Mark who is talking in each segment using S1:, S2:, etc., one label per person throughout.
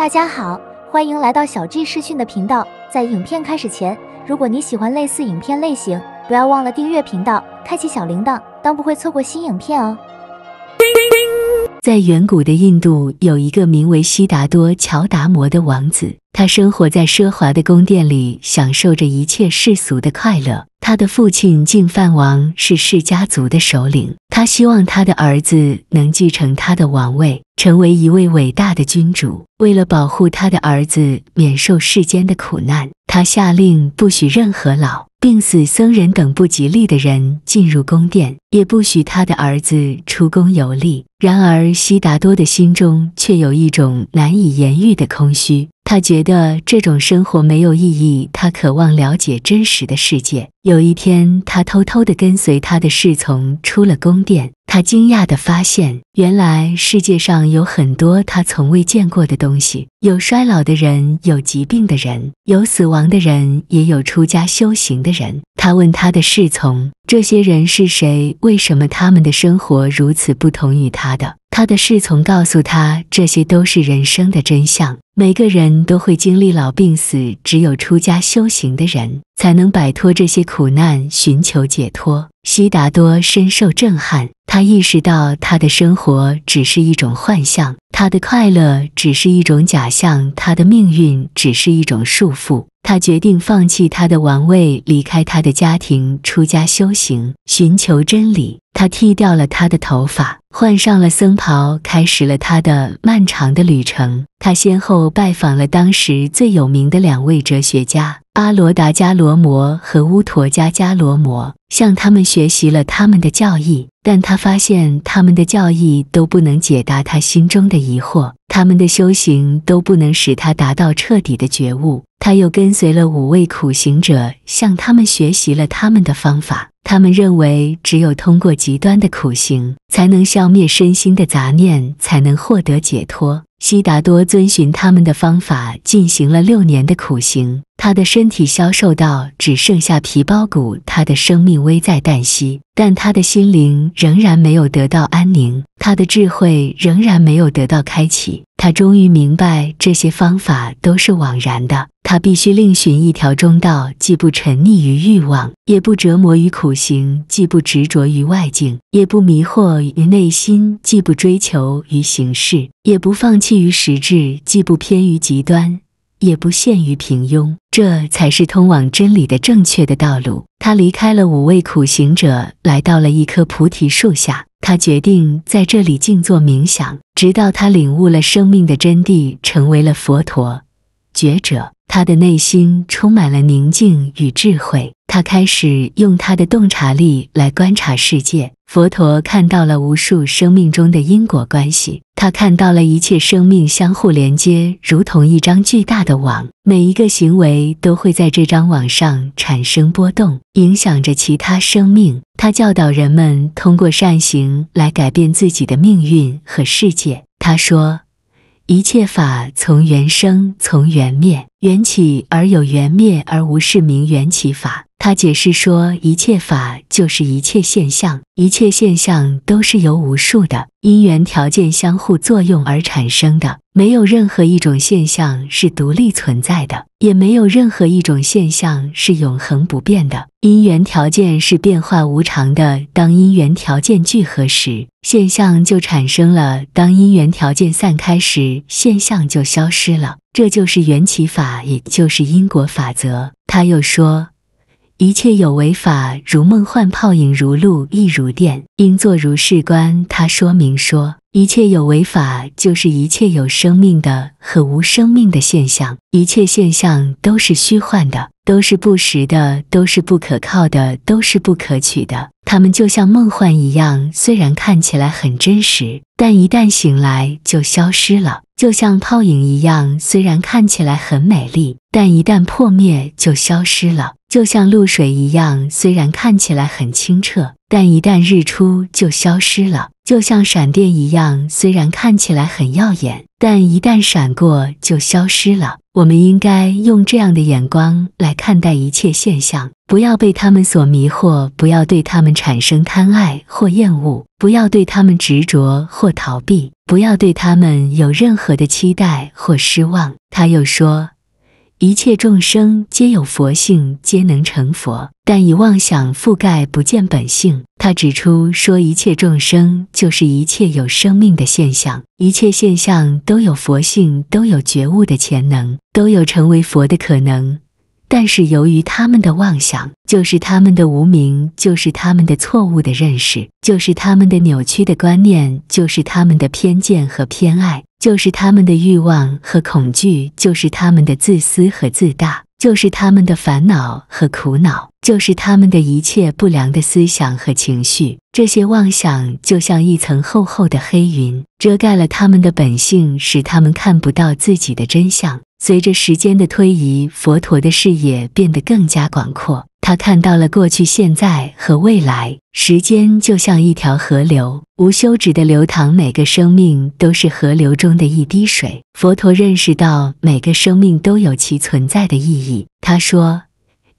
S1: 大家好，欢迎来到小 G 视讯的频道。在影片开始前，如果你喜欢类似影片类型，不要忘了订阅频道，开启小铃铛，当不会错过新影片哦。在远古的印度，有一个名为悉达多乔达摩的王子。他生活在奢华的宫殿里，享受着一切世俗的快乐。他的父亲净饭王是世家族的首领，他希望他的儿子能继承他的王位，成为一位伟大的君主。为了保护他的儿子免受世间的苦难，他下令不许任何老。病死、僧人等不吉利的人进入宫殿，也不许他的儿子出宫游历。然而，悉达多的心中却有一种难以言喻的空虚，他觉得这种生活没有意义。他渴望了解真实的世界。有一天，他偷偷的跟随他的侍从出了宫殿。他惊讶地发现，原来世界上有很多他从未见过的东西：有衰老的人，有疾病的人，有死亡的人，也有出家修行的人。他问他的侍从：“这些人是谁？为什么他们的生活如此不同于他的？”他的侍从告诉他：“这些都是人生的真相。每个人都会经历老病死，只有出家修行的人才能摆脱这些苦难，寻求解脱。”悉达多深受震撼，他意识到他的生活只是一种幻象。他的快乐只是一种假象，他的命运只是一种束缚。他决定放弃他的王位，离开他的家庭，出家修行，寻求真理。他剃掉了他的头发，换上了僧袍，开始了他的漫长的旅程。他先后拜访了当时最有名的两位哲学家阿罗达迦罗摩和乌陀迦迦罗摩，向他们学习了他们的教义。但他发现，他们的教义都不能解答他心中的疑惑。他们的修行都不能使他达到彻底的觉悟。他又跟随了五位苦行者，向他们学习了他们的方法。他们认为，只有通过极端的苦行，才能消灭身心的杂念，才能获得解脱。悉达多遵循他们的方法，进行了六年的苦行。他的身体消瘦到只剩下皮包骨，他的生命危在旦夕。但他的心灵仍然没有得到安宁，他的智慧仍然没有得到开启。他终于明白，这些方法都是枉然的。他必须另寻一条中道，既不沉溺于欲望，也不折磨于苦行；既不执着于外境，也不迷惑于内心；既不追求于形式，也不放弃于实质；既不偏于极端。也不限于平庸，这才是通往真理的正确的道路。他离开了五位苦行者，来到了一棵菩提树下。他决定在这里静坐冥想，直到他领悟了生命的真谛，成为了佛陀。觉者，他的内心充满了宁静与智慧。他开始用他的洞察力来观察世界。佛陀看到了无数生命中的因果关系，他看到了一切生命相互连接，如同一张巨大的网。每一个行为都会在这张网上产生波动，影响着其他生命。他教导人们通过善行来改变自己的命运和世界。他说。一切法从缘生，从缘灭，缘起而有，缘灭而无。是名缘起法。他解释说，一切法就是一切现象，一切现象都是由无数的因缘条件相互作用而产生的，没有任何一种现象是独立存在的，也没有任何一种现象是永恒不变的。因缘条件是变化无常的，当因缘条件聚合时，现象就产生了；当因缘条件散开时，现象就消失了。这就是缘起法，也就是因果法则。他又说。一切有为法，如梦幻泡影，如露亦如电，应作如是观。他说明说，一切有为法就是一切有生命的和无生命的现象，一切现象都是虚幻的，都是不实的，都是不可靠的，都是不可取的。它们就像梦幻一样，虽然看起来很真实，但一旦醒来就消失了；就像泡影一样，虽然看起来很美丽，但一旦破灭就消失了。就像露水一样，虽然看起来很清澈，但一旦日出就消失了；就像闪电一样，虽然看起来很耀眼，但一旦闪过就消失了。我们应该用这样的眼光来看待一切现象，不要被他们所迷惑，不要对他们产生贪爱或厌恶，不要对他们执着或逃避，不要对他们有任何的期待或失望。他又说。一切众生皆有佛性，皆能成佛，但以妄想覆盖，不见本性。他指出，说一切众生就是一切有生命的现象，一切现象都有佛性，都有觉悟的潜能，都有成为佛的可能。但是由于他们的妄想，就是他们的无名，就是他们的错误的认识，就是他们的扭曲的观念，就是他们的偏见和偏爱。就是他们的欲望和恐惧，就是他们的自私和自大，就是他们的烦恼和苦恼，就是他们的一切不良的思想和情绪。这些妄想就像一层厚厚的黑云，遮盖了他们的本性，使他们看不到自己的真相。随着时间的推移，佛陀的视野变得更加广阔。他看到了过去、现在和未来。时间就像一条河流，无休止的流淌。每个生命都是河流中的一滴水。佛陀认识到每个生命都有其存在的意义。他说：“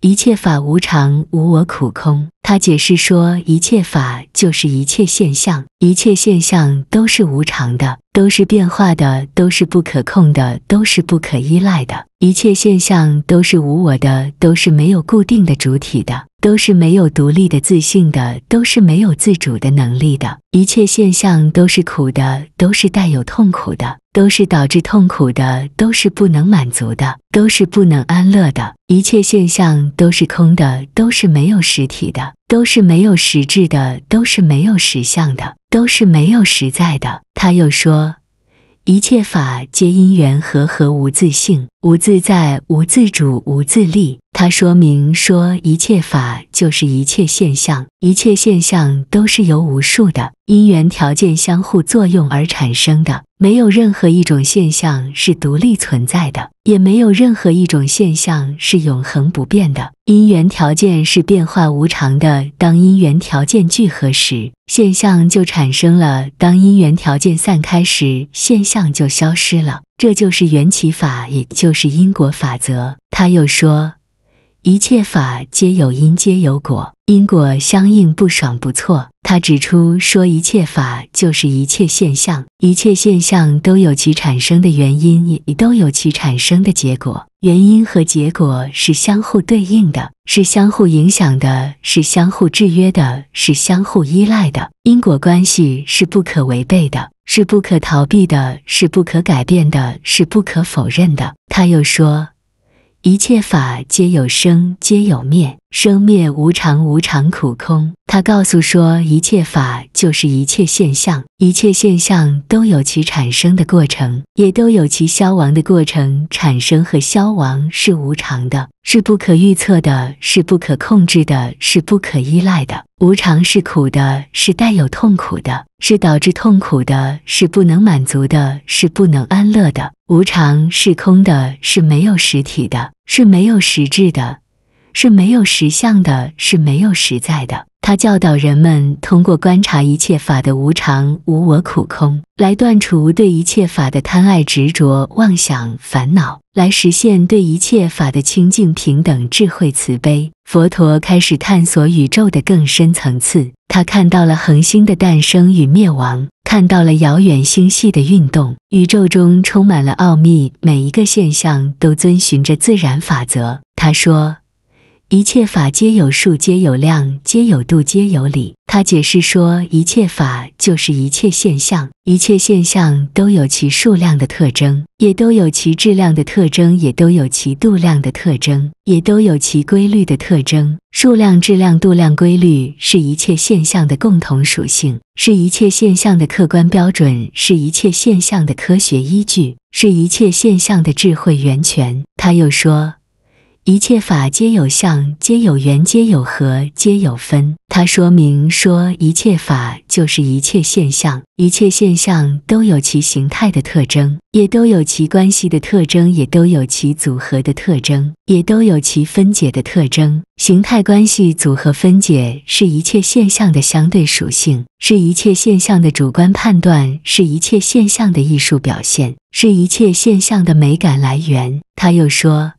S1: 一切法无常，无我，苦，空。”他解释说：“一切法就是一切现象。”一切现象都是无常的，都是变化的，都是不可控的，都是不可依赖的。一切现象都是无我的，都是没有固定的主体的，都是没有独立的自信的，都是没有自主的能力的。一切现象都是苦的，都是带有痛苦的，都是导致痛苦的，都是不能满足的，都是不能安乐的。一切现象都是空的，都是没有实体的。都是没有实质的，都是没有实相的，都是没有实在的。他又说，一切法皆因缘和合无自性。无自在，无自主，无自立。它说明说，一切法就是一切现象，一切现象都是由无数的因缘条件相互作用而产生的，没有任何一种现象是独立存在的，也没有任何一种现象是永恒不变的。因缘条件是变化无常的，当因缘条件聚合时，现象就产生了；当因缘条件散开时，现象就消失了。这就是缘起法，也就是因果法则。他又说，一切法皆有因，皆有果，因果相应不爽不错。他指出，说一切法就是一切现象，一切现象都有其产生的原因，也都有其产生的结果。原因和结果是相互对应的，是相互影响的，是相互制约的，是相互依赖的。因果关系是不可违背的。是不可逃避的，是不可改变的，是不可否认的。他又说：“一切法皆有生，皆有灭。”生灭无常，无常苦空。他告诉说，一切法就是一切现象，一切现象都有其产生的过程，也都有其消亡的过程。产生和消亡是无常的，是不可预测的，是不可控制的，是不可依赖的。无常是苦的，是带有痛苦的，是导致痛苦的，是不能满足的，是不能安乐的。无常是空的，是没有实体的，是没有实质的。是没有实相的，是没有实在的。他教导人们通过观察一切法的无常、无我、苦、空，来断除对一切法的贪爱、执着、妄想、烦恼，来实现对一切法的清净、平等、智慧、慈悲。佛陀开始探索宇宙的更深层次，他看到了恒星的诞生与灭亡，看到了遥远星系的运动。宇宙中充满了奥秘，每一个现象都遵循着自然法则。他说。一切法皆有数，皆有量，皆有度，皆有理。他解释说，一切法就是一切现象，一切现象都有其数量的特征，也都有其质量的特征，也都有其度量的特征，也都有其规律的特征。数量、质量、度量、规律是一切现象的共同属性，是一切现象的客观标准，是一切现象的科学依据，是一切现象的智慧源泉。他又说。一切法皆有相，皆有缘，皆有合，皆有分。他说明说，一切法就是一切现象，一切现象都有其形态的特征，也都有其关系的特征，也都有其组合的特征，也都有其分解的特征。形态、关系、组合、分解是一切现象的相对属性，是一切现象的主观判断，是一切现象的艺术表现，是一切现象的美感来源。他又说。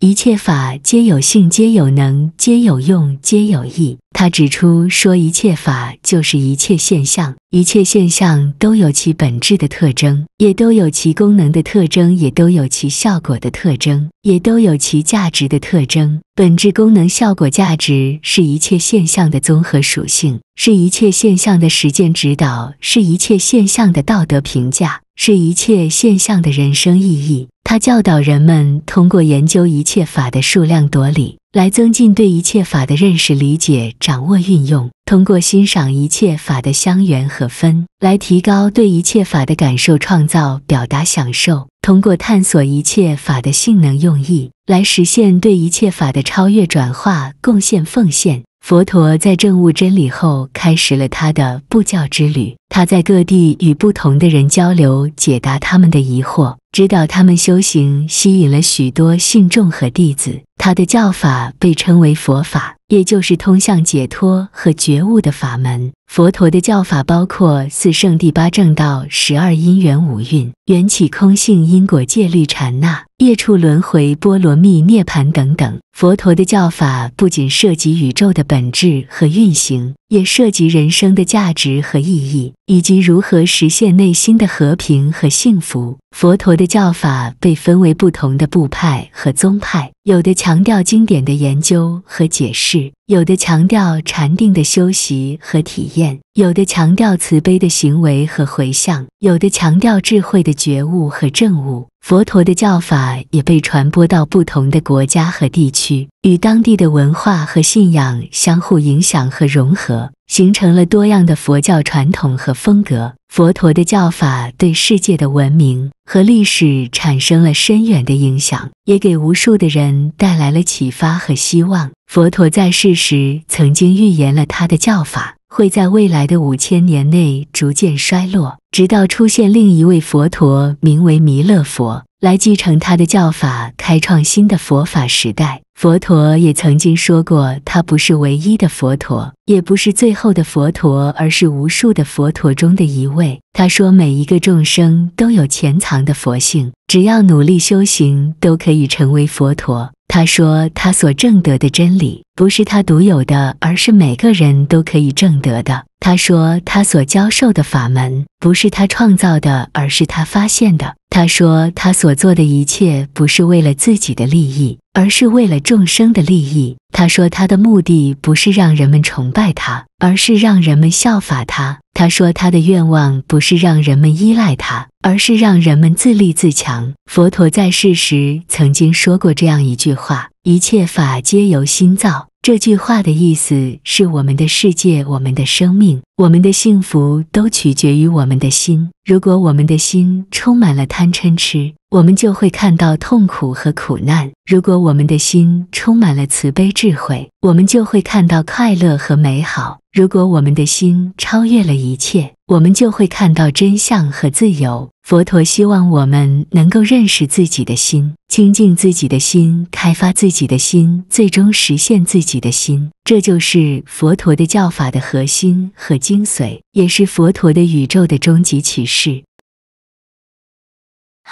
S1: 一切法皆有性，皆有能，皆有用，皆有益。他指出，说一切法就是一切现象，一切现象都有其本质的特征，也都有其功能的特征，也都有其效果的特征，也都有其价值的特征。本质、功能、效果、价值是一切现象的综合属性，是一切现象的实践指导，是一切现象的道德评价。是一切现象的人生意义。它教导人们通过研究一切法的数量、多理，来增进对一切法的认识、理解、掌握、运用；通过欣赏一切法的相缘和分，来提高对一切法的感受、创造、表达、享受；通过探索一切法的性能、用意，来实现对一切法的超越、转化、贡献、奉献。佛陀在证悟真理后，开始了他的布教之旅。他在各地与不同的人交流，解答他们的疑惑，指导他们修行，吸引了许多信众和弟子。他的教法被称为佛法。也就是通向解脱和觉悟的法门。佛陀的教法包括四圣第八正道、十二因缘、五蕴、缘起、空性、因果、戒律、禅那、业处、轮回、波罗蜜、涅槃等等。佛陀的教法不仅涉及宇宙的本质和运行。也涉及人生的价值和意义，以及如何实现内心的和平和幸福。佛陀的教法被分为不同的部派和宗派，有的强调经典的研究和解释，有的强调禅定的修习和体验，有的强调慈悲的行为和回向，有的强调智慧的觉悟和正悟。佛陀的教法也被传播到不同的国家和地区，与当地的文化和信仰相互影响和融合，形成了多样的佛教传统和风格。佛陀的教法对世界的文明和历史产生了深远的影响，也给无数的人带来了启发和希望。佛陀在世时曾经预言了他的教法。会在未来的五千年内逐渐衰落，直到出现另一位佛陀，名为弥勒佛。来继承他的教法，开创新的佛法时代。佛陀也曾经说过，他不是唯一的佛陀，也不是最后的佛陀，而是无数的佛陀中的一位。他说，每一个众生都有潜藏的佛性，只要努力修行，都可以成为佛陀。他说，他所证得的真理不是他独有的，而是每个人都可以证得的。他说，他所教授的法门不是他创造的，而是他发现的。他说，他所做的一切不是为了自己的利益，而是为了众生的利益。他说，他的目的不是让人们崇拜他，而是让人们效法他。他说，他的愿望不是让人们依赖他，而是让人们自立自强。佛陀在世时曾经说过这样一句话：一切法皆由心造。这句话的意思是：我们的世界、我们的生命、我们的幸福，都取决于我们的心。如果我们的心充满了贪嗔痴，我们就会看到痛苦和苦难；如果我们的心充满了慈悲智慧，我们就会看到快乐和美好；如果我们的心超越了一切。我们就会看到真相和自由。佛陀希望我们能够认识自己的心，清净自己的心，开发自己的心，最终实现自己的心。这就是佛陀的教法的核心和精髓，也是佛陀的宇宙的终极启示。